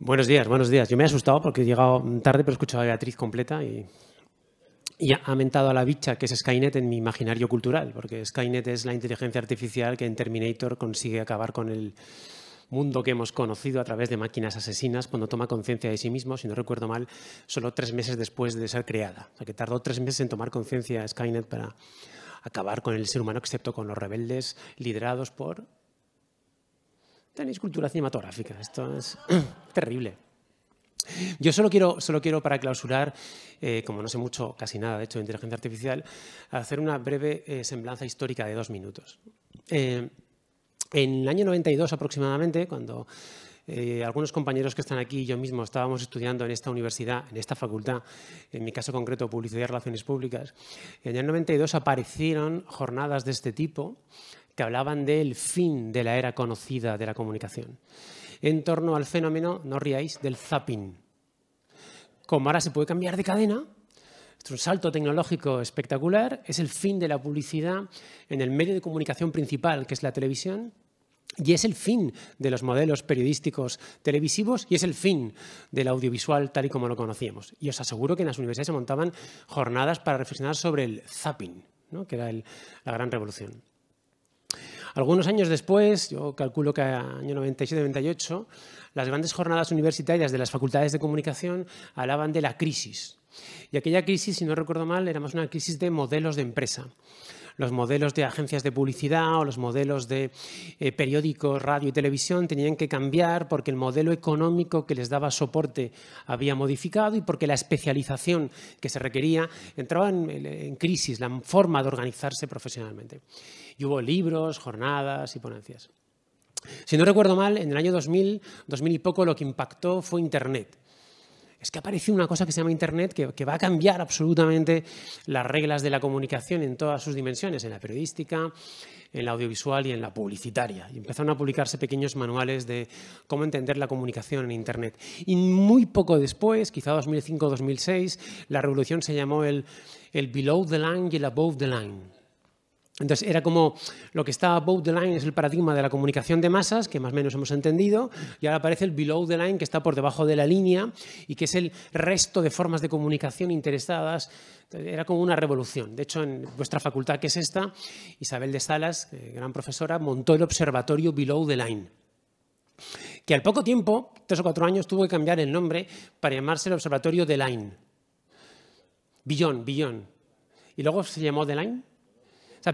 Buenos días, buenos días. Yo me he asustado porque he llegado tarde, pero he escuchado a Beatriz completa y, ha mentado a la bicha que es Skynet en mi imaginario cultural, porque Skynet es la inteligencia artificial que en Terminator consigue acabar con el mundo que hemos conocido a través de máquinas asesinas cuando toma conciencia de sí mismo, si no recuerdo mal, solo tres meses después de ser creada. O sea, que tardó tres meses en tomar conciencia Skynet para acabar con el ser humano, excepto con los rebeldes liderados por Tenéis cultura cinematográfica, esto es terrible. Yo solo quiero, solo quiero para clausurar, eh, como no sé mucho, casi nada, de hecho, de inteligencia artificial, hacer una breve eh, semblanza histórica de dos minutos. Eh, en el año 92 aproximadamente, cuando algunos compañeros que están aquí y yo mismo estábamos estudiando en esta universidad, en esta facultad, en mi caso concreto, Publicidad y Relaciones Públicas, en el año 92 aparecieron jornadas de este tipo que hablaban del fin de la era conocida de la comunicación, en torno al fenómeno, no ríais, del zapping. Como ahora se puede cambiar de cadena, es un salto tecnológico espectacular, es el fin de la publicidad en el medio de comunicación principal, que es la televisión, y es el fin de los modelos periodísticos televisivos y es el fin del audiovisual tal y como lo conocíamos. Y os aseguro que en las universidades se montaban jornadas para reflexionar sobre el zapping, que era la gran revolución. Algunos años después, yo calculo que año 97-98, las grandes jornadas universitarias de las facultades de comunicación hablaban de la crisis. Y aquella crisis, si no recuerdo mal, era más una crisis de modelos de empresa los modelos de agencias de publicidad o los modelos de eh, periódicos, radio y televisión tenían que cambiar porque el modelo económico que les daba soporte había modificado y porque la especialización que se requería entraba en, crisis, la forma de organizarse profesionalmente. Y hubo libros, jornadas y ponencias. Si no recuerdo mal, en el año 2000, 2000 y poco, lo que impactó fue Internet es que aparece una cosa que se llama Internet que, va a cambiar absolutamente las reglas de la comunicación en todas sus dimensiones, en la periodística, en la audiovisual y en la publicitaria. Y empezaron a publicarse pequeños manuales de cómo entender la comunicación en Internet. Y muy poco después, quizá 2005-2006, la revolución se llamó el, el below the line y el above the line entonces era como lo que estaba above the line es el paradigma de la comunicación de masas, que más o menos hemos entendido, y ahora aparece el below the line, que está por debajo de la línea y que es el resto de formas de comunicación interesadas. Era como una revolución. De hecho, en vuestra facultad, que es esta, Isabel de Salas, eh, gran profesora, montó el observatorio below the line que al poco tiempo, tres o cuatro años, tuvo que cambiar el nombre para llamarse el Observatorio de Line. Billón, Billón. Y luego se llamó The Line,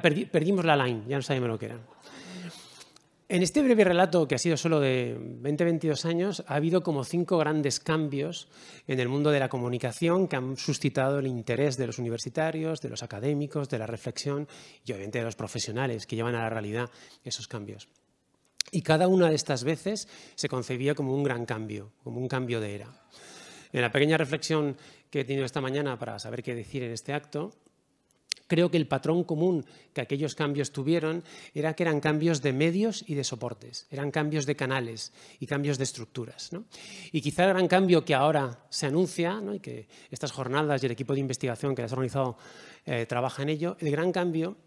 perdimos la line, ya no sabemos lo que era. En este breve relato, que ha sido solo de 20-22 años, ha habido como cinco grandes cambios en el mundo de la comunicación que han suscitado el interés de los universitarios, de los académicos, de la reflexión y obviamente de los profesionales que llevan a la realidad esos cambios. Y cada una de estas veces se concebía como un gran cambio, como un cambio de era. En la pequeña reflexión que he tenido esta mañana para saber qué decir en este acto, Creo que el patrón común que aquellos cambios tuvieron era que eran cambios de medios y de soportes, eran cambios de canales y cambios de estructuras. Y quizá el gran cambio que ahora se anuncia, y que estas jornadas y el equipo de investigación que las ha organizado eh, trabaja en ello, el gran cambio,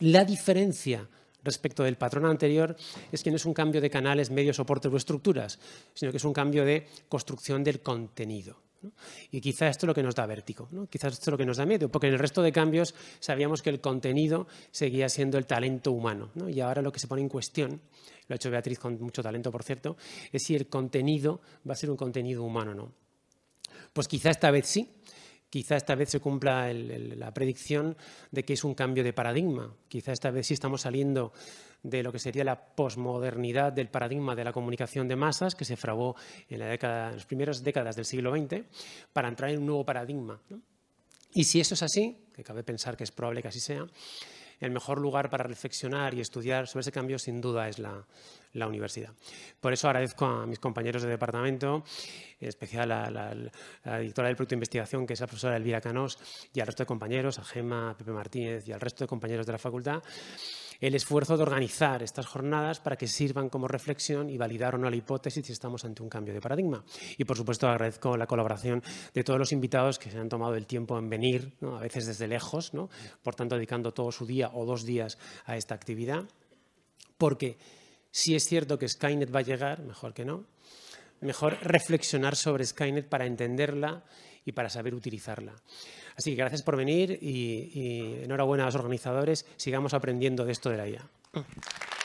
la diferencia respecto del patrón anterior es que no es un cambio de canales, medios, soportes o estructuras, sino que es un cambio de construcción del contenido. Y quizá esto es lo que nos da vértigo, ¿no? quizá esto es lo que nos da miedo, porque en el resto de cambios sabíamos que el contenido seguía siendo el talento humano. Y ahora lo que se pone en cuestión, lo ha hecho Beatriz con mucho talento, por cierto, es si el contenido va a ser un contenido humano o no. Pues quizá esta vez sí, Quizá esta vez se cumpla la predicción de que es un cambio de paradigma. Quizá esta vez sí estamos saliendo de lo que sería la posmodernidad del paradigma de la comunicación de masas que se fraguó en, las primeras décadas del siglo XX para entrar en un nuevo paradigma. Y si eso es así, que cabe pensar que es probable que así sea, el mejor lugar para reflexionar y estudiar sobre ese cambio sin duda es la, la universidad. Por eso agradezco a mis compañeros de departamento, en especial a la, directora del proyecto de investigación, que es la profesora Elvira Canós, y al resto de compañeros, a Gema, a Pepe Martínez y al resto de compañeros de la facultad, el esfuerzo de organizar estas jornadas para que sirvan como reflexión y validar o no la hipótesis si estamos ante un cambio de paradigma. Y, por supuesto, agradezco la colaboración de todos los invitados que se han tomado el tiempo en venir, a veces desde lejos, por tanto, dedicando todo su día o dos días a esta actividad, porque si es cierto que Skynet va a llegar, mejor que no, mejor reflexionar sobre Skynet para entenderla y para saber utilizarla. Así que gracias por venir y, enhorabuena a los organizadores. Sigamos aprendiendo de esto de la IA. Mm.